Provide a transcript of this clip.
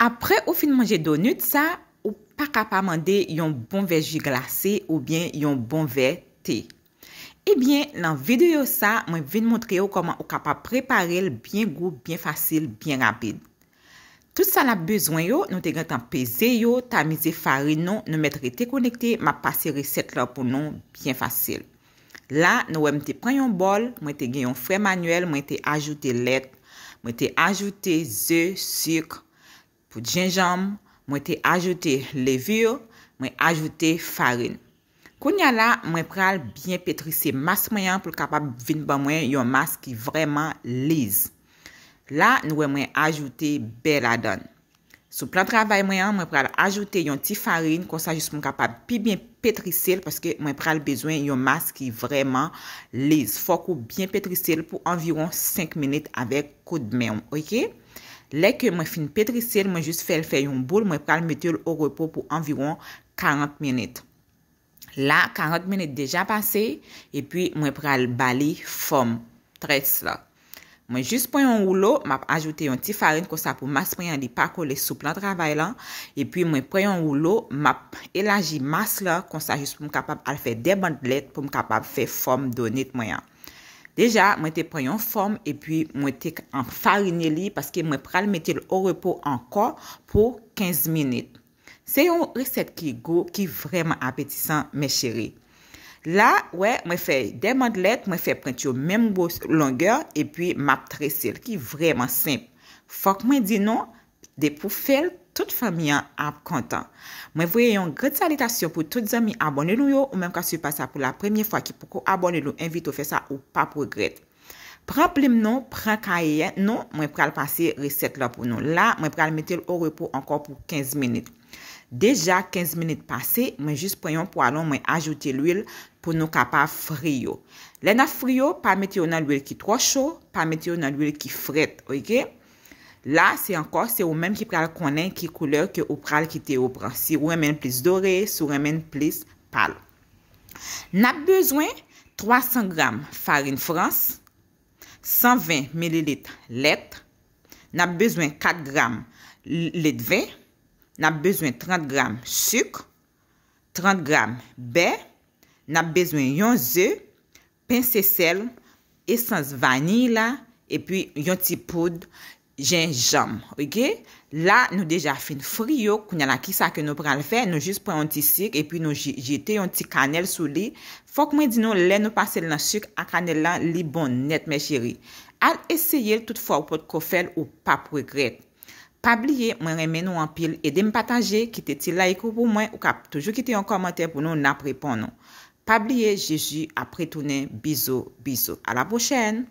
Apre ou fin manje donut sa, ou pa kapa mande yon bon vej glase ou bien yon bon vej te. Ebyen, eh lan video yo sa, mwen ven mwontre yo koman ou kapa prepare l byen goup, byen fasil, byen rapide. Tout sa la bezwen yo, nou te gen tan peze yo, tamize fari non, nou mette rete konekte, ma pase resek la pou non, byen fasil. La, nou we mte pren yon bol, mwen te gen yon fwe manuel, mwen te ajoute let, mwen te ajoute ze, suk, Pou djenjam, mwen te ajoute levur, mwen ajoute farin. Koun ya la, mwen pral byen petrisye mas mwen yan pou kapap vin ban mwen yon mas ki vreman lise. La, nou we mwen ajoute bel adan. Sou plan travay mwen yan, mwen pral ajoute yon ti farin, konsa jis mwen kapap pi byen petrisye l, paske mwen pral bezwen yon mas ki vreman lise. Fok ou byen petrisye l pou anviron 5 minit avek kou dmen mwen, okey? Lè ke mwen fin petrisil, mwen jist fèl fè yon boul, mwen pral metil o repo pou anviron 40 minit. La, 40 minit deja pase, epi mwen pral bali fòm. Tres la. Mwen jist pwen yon roulo, mwen ap ajoute yon ti farin konsa pou mas mwen yon di pakole sou plan travay la. Epi mwen pwen yon roulo, mwen ap elaji mas la konsa jist pou m kapab al fè deban blet pou m kapab fè fòm donit mwen yon. Deja, mwen te preyon form e pi mwen te enfarine li paske mwen pral metil o repo anko pou 15 minit. Se yon resep ki go, ki vreman apetisan, me cheri. La, wè, mwen fey demandlet, mwen fey prent yo menm bous longe e pi map tresil, ki vreman simp. Fok mwen di nou, de pou felk, tout familyan ap kontan. Mwen voye yon gret salitasyon pou tout zami abonelou yo, ou menm ka sou pa sa pou la premiye fwa ki pou ko abonelou, envite ou fe sa ou pa pou gret. Problem non, pran ka ye, non, mwen pral pase reset la pou nou. La, mwen pral metel ou repou ankon pou 15 menit. Deja 15 menit pase, mwen jist preyon pou alon mwen ajoute l'ouil pou nou kapav friyo. Le na friyo, pa metel ou nan l'ouil ki trochou, pa metel ou nan l'ouil ki fret, oike? La, se ankor, se ou menm ki pral konen ki kouleur ke ou pral ki te ou pran. Si ou menm plis dore, si ou menm plis pal. Na bezwen 300 grame farine frans, 120 ml let, na bezwen 4 grame let ve, na bezwen 30 grame suk, 30 grame be, na bezwen yon ze, pensè sel, esans vanila, epi yon ti poudre, jenjam, oge? La nou deja fin friyo, kou nye la ki sa ke nou pral fe, nou jis pre yon ti sik, epi nou jite yon ti kanel sou li, fok mwen di nou le nou pase lan sik, a kanel lan li bon net, me cheri. Al eseye l tout fwa ou pot kofel, ou pa prekret. Pa blye, mwen reme nou an pil, edem patanje, kite ti laiko pou mwen, ou ka toujou kite yon komante pou nou napre pon nou. Pa blye, jeji apre toune, bizo, bizo. A la pochen!